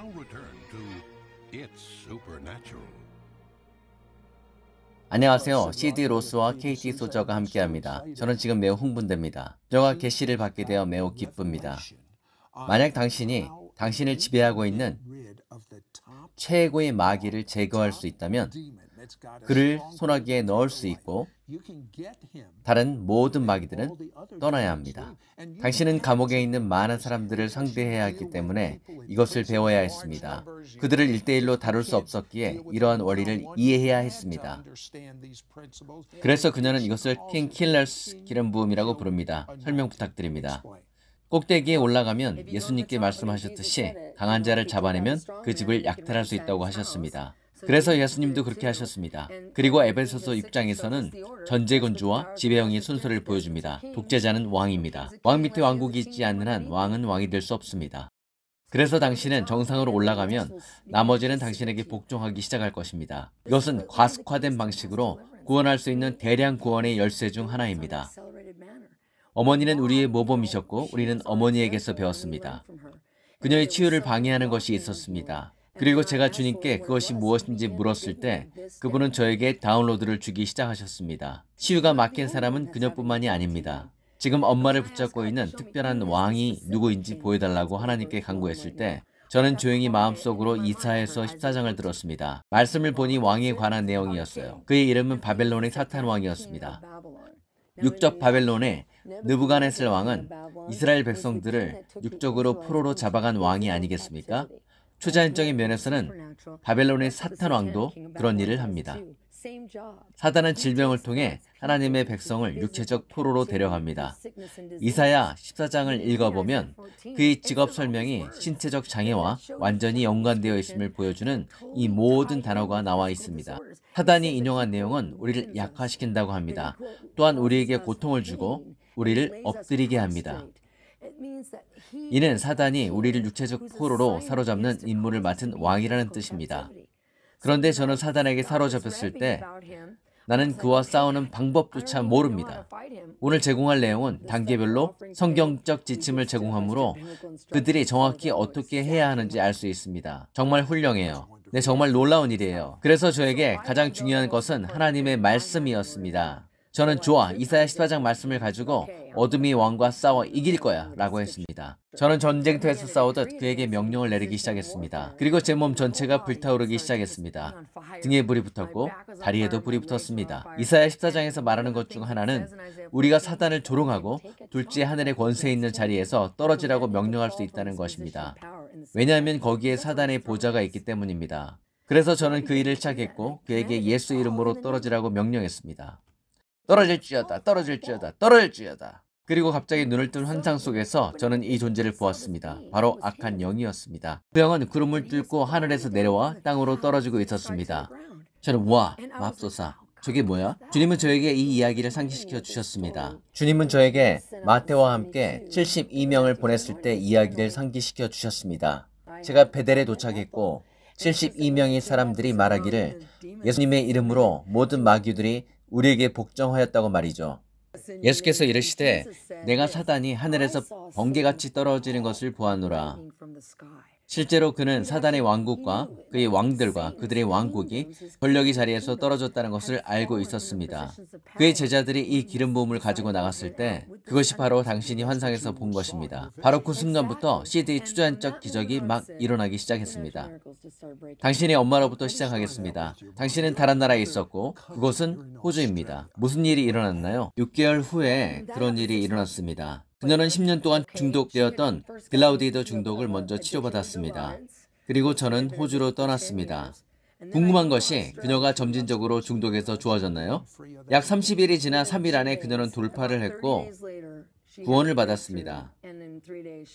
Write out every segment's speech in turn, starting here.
now return to It's Supernatural. 안녕하세요. CD 로스와 KT 소저가 함께합니다. 저는 지금 매우 흥분됩니다. 저가 계시를 받게 되어 매우 기쁩니다. 만약 당신이 당신을 지배하고 있는 최고의 마귀를 제거할 수 있다면 그를 소나기에 넣을 수 있고 다른 모든 마귀들은 떠나야 합니다. 당신은 감옥에 있는 많은 사람들을 상대해야 했기 때문에 이것을 배워야 했습니다. 그들을 일대일로 다룰 수 없었기에 이러한 원리를 이해해야 했습니다. 그래서 그녀는 이것을 킹 킬러스 기름 부음이라고 부릅니다. 설명 부탁드립니다. 꼭대기에 올라가면 예수님께 말씀하셨듯이 강한 자를 잡아내면 그 집을 약탈할 수 있다고 하셨습니다. 그래서 예수님도 그렇게 하셨습니다. 그리고 에베소서 입장에서는 전제군주와 지배형의 순서를 보여줍니다. 독재자는 왕입니다. 왕 밑에 왕국이 있지 않는 한 왕은 왕이 될 수 없습니다. 그래서 당신은 정상으로 올라가면 나머지는 당신에게 복종하기 시작할 것입니다. 이것은 과습화된 방식으로 구원할 수 있는 대량 구원의 열쇠 중 하나입니다. 어머니는 우리의 모범이셨고 우리는 어머니에게서 배웠습니다. 그녀의 치유를 방해하는 것이 있었습니다. 그리고 제가 주님께 그것이 무엇인지 물었을 때 그분은 저에게 다운로드를 주기 시작하셨습니다. 치유가 막힌 사람은 그녀뿐만이 아닙니다. 지금 엄마를 붙잡고 있는 특별한 왕이 누구인지 보여달라고 하나님께 간구했을 때 저는 조용히 마음속으로 2차에서 14장을 들었습니다. 말씀을 보니 왕에 관한 내용이었어요. 그의 이름은 바벨론의 사탄 왕이었습니다. 육적 바벨론의 느부갓네슬 왕은 이스라엘 백성들을 육적으로 포로로 잡아간 왕이 아니겠습니까? 초자연적인 면에서는 바벨론의 사탄 왕도 그런 일을 합니다. 사단은 질병을 통해 하나님의 백성을 육체적 포로로 데려갑니다. 이사야 14장을 읽어보면 그의 직업 설명이 신체적 장애와 완전히 연관되어 있음을 보여주는 이 모든 단어가 나와 있습니다. 사단이 인용한 내용은 우리를 약화시킨다고 합니다. 또한 우리에게 고통을 주고 우리를 엎드리게 합니다. 이는 사단이 우리를 육체적 포로로 사로잡는 임무를 맡은 왕이라는 뜻입니다. 그런데 저는 사단에게 사로잡혔을 때 나는 그와 싸우는 방법조차 모릅니다. 오늘 제공할 내용은 단계별로 성경적 지침을 제공하므로 그들이 정확히 어떻게 해야 하는지 알 수 있습니다. 정말 훌륭해요. 네, 정말 놀라운 일이에요. 그래서 저에게 가장 중요한 것은 하나님의 말씀이었습니다. 저는 좋아, 이사야 14장 말씀을 가지고 어둠이 왕과 싸워 이길 거야 라고 했습니다. 저는 전쟁터에서 싸우듯 그에게 명령을 내리기 시작했습니다. 그리고 제 몸 전체가 불타오르기 시작했습니다. 등에 불이 붙었고 다리에도 불이 붙었습니다. 이사야 14장에서 말하는 것 중 하나는 우리가 사단을 조롱하고 둘째 하늘의 권세 있는 자리에서 떨어지라고 명령할 수 있다는 것입니다. 왜냐하면 거기에 사단의 보좌가 있기 때문입니다. 그래서 저는 그 일을 시작했고 그에게 예수 이름으로 떨어지라고 명령했습니다. 떨어질지어다 떨어질지어다 떨어질지어다 그리고 갑자기 눈을 뜬 환상 속에서 저는 이 존재를 보았습니다. 바로 악한 영이었습니다. 그 영은 구름을 뚫고 하늘에서 내려와 땅으로 떨어지고 있었습니다. 저는 와 맙소사 저게 뭐야? 주님은 저에게 이 이야기를 상기시켜 주셨습니다. 주님은 저에게 마태와 함께 72명을 보냈을 때 이야기를 상기시켜 주셨습니다. 제가 베델에 도착했고 72명의 사람들이 말하기를 예수님의 이름으로 모든 마귀들이 우리에게 복종하였다고 말이죠. 예수께서 이르시되 내가 사단이 하늘에서 번개같이 떨어지는 것을 보아노라. 실제로 그는 사단의 왕국과 그의 왕들과 그들의 왕국이 권력의 자리에서 떨어졌다는 것을 알고 있었습니다. 그의 제자들이 이 기름 부음을 가지고 나갔을 때 그것이 바로 당신이 환상에서 본 것입니다. 바로 그 순간부터 시드의추자연적 기적이 막 일어나기 시작했습니다. 당신의 엄마로부터 시작하겠습니다. 당신은 다른 나라에 있었고 그곳은 호주입니다. 무슨 일이 일어났나요? 6개월 후에 그런 일이 일어났습니다. 그녀는 10년 동안 중독되었던 글라우디더 중독을 먼저 치료받았습니다. 그리고 저는 호주로 떠났습니다. 궁금한 것이 그녀가 점진적으로 중독에서 좋아졌나요? 약 30일이 지나 3일 안에 그녀는 돌파를 했고 구원을 받았습니다.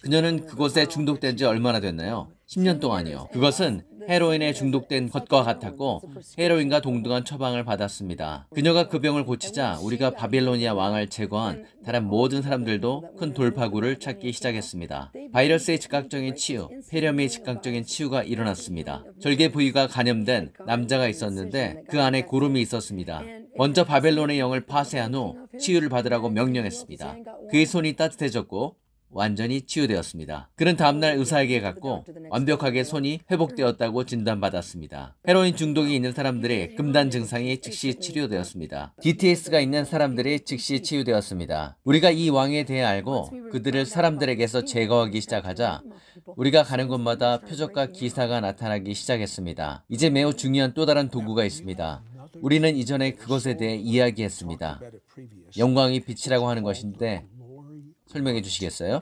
그녀는 그곳에 중독된 지 얼마나 됐나요? 10년 동안이요. 그것은 헤로인에 중독된 것과 같았고 헤로인과 동등한 처방을 받았습니다. 그녀가 그 병을 고치자 우리가 바빌로니아 왕을 제거한 다른 모든 사람들도 큰 돌파구를 찾기 시작했습니다. 바이러스의 즉각적인 치유, 폐렴의 즉각적인 치유가 일어났습니다. 절개 부위가 감염된 남자가 있었는데 그 안에 고름이 있었습니다. 먼저 바벨론의 영을 파쇄한 후 치유를 받으라고 명령했습니다. 그의 손이 따뜻해졌고 완전히 치유되었습니다. 그는 다음날 의사에게 갔고 완벽하게 손이 회복되었다고 진단받았습니다. 헤로인 중독이 있는 사람들의 금단 증상이 즉시 치료되었습니다. DTS가 있는 사람들이 즉시 치유되었습니다. 우리가 이 왕에 대해 알고 그들을 사람들에게서 제거하기 시작하자 우리가 가는 곳마다 표적과 기사가 나타나기 시작했습니다. 이제 매우 중요한 또 다른 도구가 있습니다. 우리는 이전에 그것에 대해 이야기했습니다. 영광이 빛이라고 하는 것인데 설명해 주시겠어요?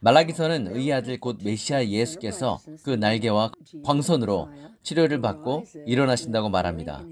말라기서는 의 아들 곧 메시아 예수께서 그 날개와 광선으로 치료를 받고 일어나신다고 말합니다.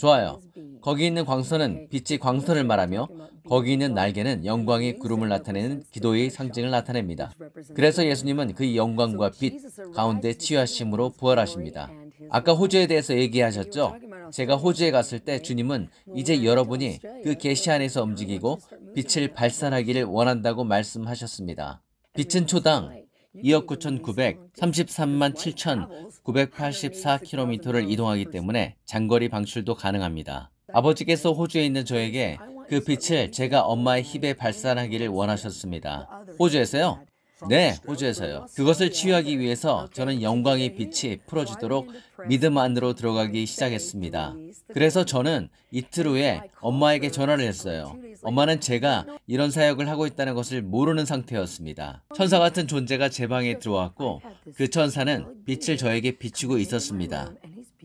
좋아요. 거기 있는 광선은 빛이 광선을 말하며 거기 있는 날개는 영광의 구름을 나타내는 기도의 상징을 나타냅니다. 그래서 예수님은 그 영광과 빛 가운데 치유하심으로 부활하십니다. 아까 호주에 대해서 얘기하셨죠? 제가 호주에 갔을 때 주님은 이제 여러분이 그 계시 안에서 움직이고 빛을 발산하기를 원한다고 말씀하셨습니다. 빛은 초당 2억 9,933만 7,984km를 이동하기 때문에 장거리 방출도 가능합니다. 아버지께서 호주에 있는 저에게 그 빛을 제가 엄마의 힙에 발산하기를 원하셨습니다. 호주에서요? 네, 호주에서요. 그것을 치유하기 위해서 저는 영광의 빛이 풀어지도록 믿음 안으로 들어가기 시작했습니다. 그래서 저는 이틀 후에 엄마에게 전화를 했어요. 엄마는 제가 이런 사역을 하고 있다는 것을 모르는 상태였습니다. 천사 같은 존재가 제 방에 들어왔고 그 천사는 빛을 저에게 비추고 있었습니다.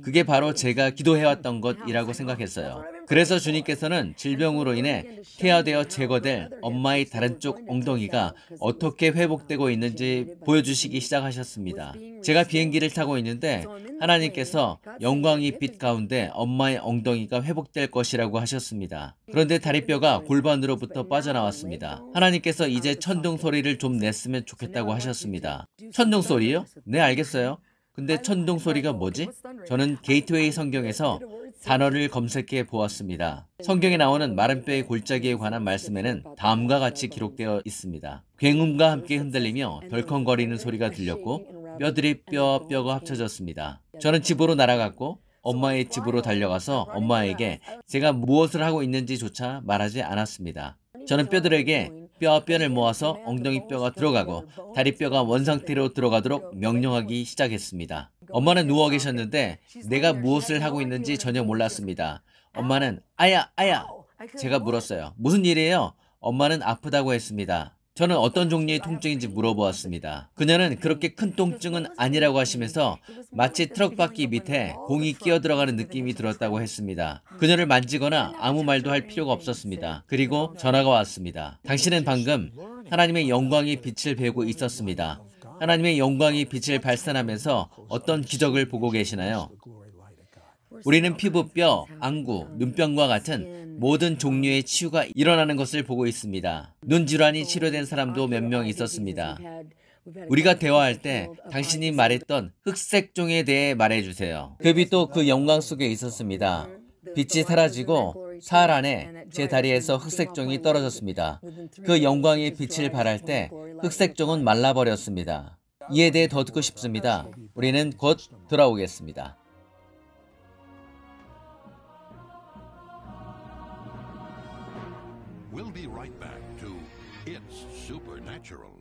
그게 바로 제가 기도해왔던 것이라고 생각했어요. 그래서 주님께서는 질병으로 인해 케어되어 제거될 엄마의 다른 쪽 엉덩이가 어떻게 회복되고 있는지 보여주시기 시작하셨습니다. 제가 비행기를 타고 있는데 하나님께서 영광의 빛 가운데 엄마의 엉덩이가 회복될 것이라고 하셨습니다. 그런데 다리뼈가 골반으로부터 빠져나왔습니다. 하나님께서 이제 천둥 소리를 좀 냈으면 좋겠다고 하셨습니다. 천둥 소리요? 네, 알겠어요. 근데 천둥 소리가 뭐지? 저는 게이트웨이 성경에서 단어를 검색해 보았습니다. 성경에 나오는 마른뼈의 골짜기에 관한 말씀에는 다음과 같이 기록되어 있습니다. 굉음과 함께 흔들리며 덜컹거리는 소리가 들렸고 뼈들이 뼈 뼈가 합쳐졌습니다. 저는 집으로 날아갔고 엄마의 집으로 달려가서 엄마에게 제가 무엇을 하고 있는지조차 말하지 않았습니다. 저는 뼈들에게 뼈와 뼈를 모아서 엉덩이 뼈가 들어가고 다리 뼈가 원상태로 들어가도록 명령하기 시작했습니다. 엄마는 누워 계셨는데 내가 무엇을 하고 있는지 전혀 몰랐습니다. 엄마는 아야 아야 제가 물었어요. 무슨 일이에요? 엄마는 아프다고 했습니다. 저는 어떤 종류의 통증인지 물어보았습니다. 그녀는 그렇게 큰 통증은 아니라고 하시면서 마치 트럭 바퀴 밑에 공이 끼어 들어가는 느낌이 들었다고 했습니다. 그녀를 만지거나 아무 말도 할 필요가 없었습니다. 그리고 전화가 왔습니다. 당신은 방금 하나님의 영광이 빛을 배우고 있었습니다. 하나님의 영광이 빛을 발산하면서 어떤 기적을 보고 계시나요? 우리는 피부뼈, 안구, 눈병과 같은 모든 종류의 치유가 일어나는 것을 보고 있습니다. 눈 질환이 치료된 사람도 몇 명 있었습니다. 우리가 대화할 때 당신이 말했던 흑색종에 대해 말해주세요. 그이또그 그 영광 속에 있었습니다. 빛이 사라지고 사흘 안에 제 다리에서 흑색종이 떨어졌습니다. 그 영광의 빛을 발할 때 흑색종은 말라버렸습니다. 이에 대해 더 듣고 싶습니다. 우리는 곧 돌아오겠습니다. We'll be right back to It's Supernatural.